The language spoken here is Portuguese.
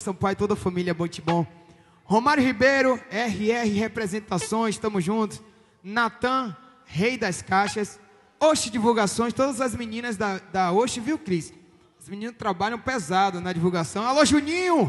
São Pai, toda a família é Bote Bom. Romário Ribeiro, RR Representações, estamos juntos. Natan, Rei das Caixas. Oxe Divulgações, todas as meninas da, da Oxe, viu, Cris? As meninas trabalham pesado na divulgação. Alô, Juninho!